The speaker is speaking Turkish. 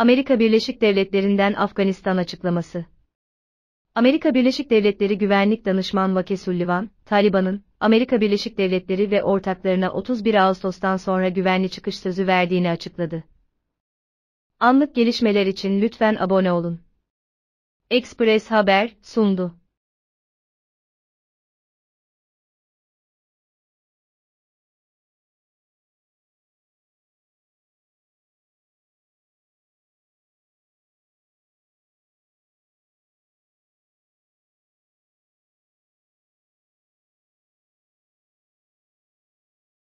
Amerika Birleşik Devletleri'nden Afganistan açıklaması. Amerika Birleşik Devletleri Güvenlik Danışman Vake Sullivan, Taliban'ın, Amerika Birleşik Devletleri ve ortaklarına 31 Ağustos'tan sonra güvenli çıkış sözü verdiğini açıkladı. Anlık gelişmeler için lütfen abone olun. Express Haber sundu.